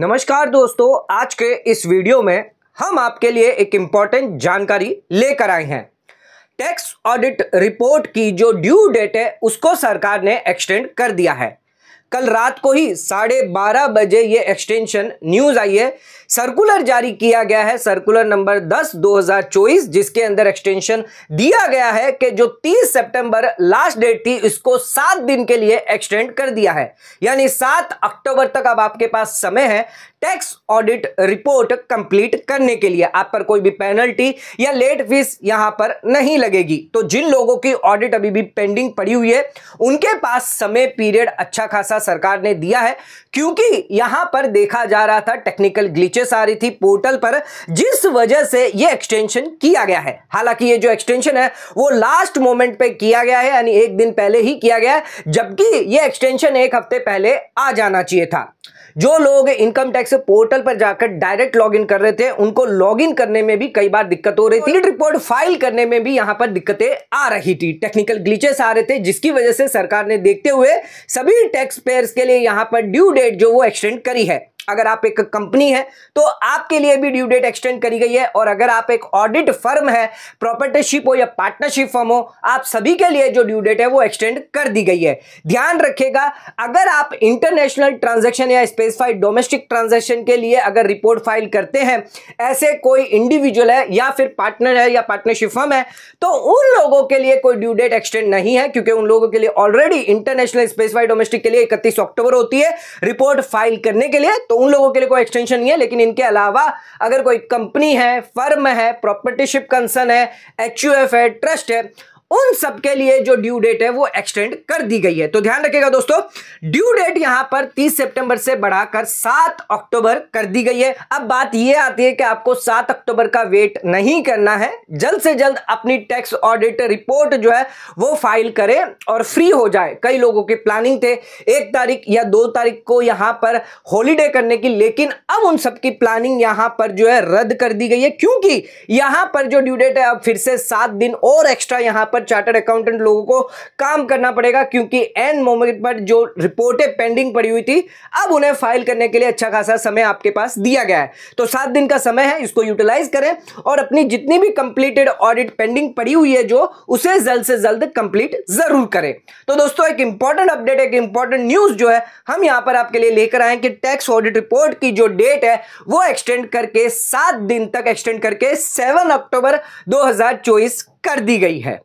नमस्कार दोस्तों आज के इस वीडियो में हम आपके लिए एक इम्पॉर्टेंट जानकारी लेकर आए हैं टैक्स ऑडिट रिपोर्ट की जो ड्यू डेट है उसको सरकार ने एक्सटेंड कर दिया है कल रात को ही साढ़े बारह बजे ये एक्सटेंशन न्यूज आई है सर्कुलर जारी किया गया है सर्कुलर नंबर 10 2024 जिसके अंदर एक्सटेंशन दिया गया है कि जो 30 सितंबर लास्ट डेट थी इसको सात दिन के लिए एक्सटेंड कर दिया है यानी सात अक्टूबर तक अब आपके पास समय है टैक्स ऑडिट रिपोर्ट कंप्लीट करने के लिए आप पर कोई भी पेनल्टी या लेट फीस यहां पर नहीं लगेगी तो जिन लोगों की ऑडिट अभी भी पेंडिंग पड़ी हुई है उनके पास समय पीरियड अच्छा खासा सरकार ने दिया है क्योंकि यहां पर देखा जा रहा था टेक्निकल ग्लिचेस आ रही थी पोर्टल पर जिस वजह से यह एक्सटेंशन किया गया है हालांकि ये जो एक्सटेंशन है वो लास्ट मोमेंट पे किया गया है यानी एक दिन पहले ही किया गया है जबकि यह एक्सटेंशन एक हफ्ते पहले आ जाना चाहिए था जो लोग इनकम टैक्स पोर्टल पर जाकर डायरेक्ट लॉगिन कर रहे थे उनको लॉगिन करने में भी कई बार दिक्कत हो रही थी रिपोर्ट फाइल करने में भी यहां पर दिक्कतें आ रही थी टेक्निकल ग्लीचेस आ रहे थे जिसकी वजह से सरकार ने देखते हुए सभी टैक्स पेयर्स के लिए यहां पर ड्यू डेट जो वो एक्सटेंड करी है अगर आप एक कंपनी है तो आपके लिए भी ड्यू डेट एक्सटेंड करी गई है और अगर आप एक ऑडिट फर्म है प्रॉपर्टरशिप हो या पार्टनरशिप फर्म हो आप सभी के लिए जो ड्यू डेट है वो एक्सटेंड कर दी गई है ध्यान रखेगा अगर आप इंटरनेशनल ट्रांजैक्शन या स्पेसिफाइड डोमेस्टिक ट्रांजैक्शन के लिए अगर रिपोर्ट फाइल करते हैं ऐसे कोई इंडिविजुअल है या फिर पार्टनर है या पार्टनरशिप फर्म है तो उन लोगों के लिए कोई ड्यू डेट एक्सटेंड नहीं है क्योंकि उन लोगों के लिए ऑलरेडी इंटरनेशनल स्पेसिफाइड डोमेस्टिक के लिए इकतीस अक्टूबर होती है रिपोर्ट फाइल करने के लिए तो उन लोगों के लिए कोई एक्सटेंशन नहीं है लेकिन इनके अलावा अगर कोई कंपनी है फर्म है प्रॉपर्टीशिप कंसर्न है एच है ट्रस्ट है उन सब के लिए जो ड्यू डेट है वो एक्सटेंड कर दी गई है तो ध्यान रखिएगा दोस्तों ड्यू डेट यहां पर 30 सितंबर से बढ़ाकर 7 अक्टूबर कर दी गई है अब बात ये आती है कि आपको 7 अक्टूबर का वेट नहीं करना है जल्द से जल्द अपनी टैक्स ऑडिट रिपोर्ट जो है वो फाइल करें और फ्री हो जाए कई लोगों के प्लानिंग थे एक तारीख या दो तारीख को यहां पर हॉलीडे करने की लेकिन अब उन सबकी प्लानिंग यहां पर जो है रद्द कर दी गई है क्योंकि यहां पर जो ड्यू डेट है अब फिर से सात दिन और एक्स्ट्रा यहां पर पर चार्टर्ड अकाउंटेंट लोगों को काम करना पड़ेगा क्योंकि एन मोमेंट पर जो रिपोर्टें पेंडिंग पड़ी हुई थी अब उन्हें फाइल करने के लिए अच्छा खासा समय आपके पास दिया गया है तो सात दिन का समय है इसको यूटिलाइज करें और अपनी जितनी भी कंप्लीटेड ऑडिट पेंडिंग पड़ी हुई है जो उसे जल्द से जल्द कंप्लीट जरूर करें तो दोस्तों एक इंपॉर्टेंट अपडेट एक इंपॉर्टेंट न्यूज जो है हम यहां पर आपके लिए लेकर आए कि टैक्स ऑडिट रिपोर्ट की जो डेट है वो एक्सटेंड करके सात दिन तक एक्सटेंड करके सेवन अक्टूबर दो कर दी गई है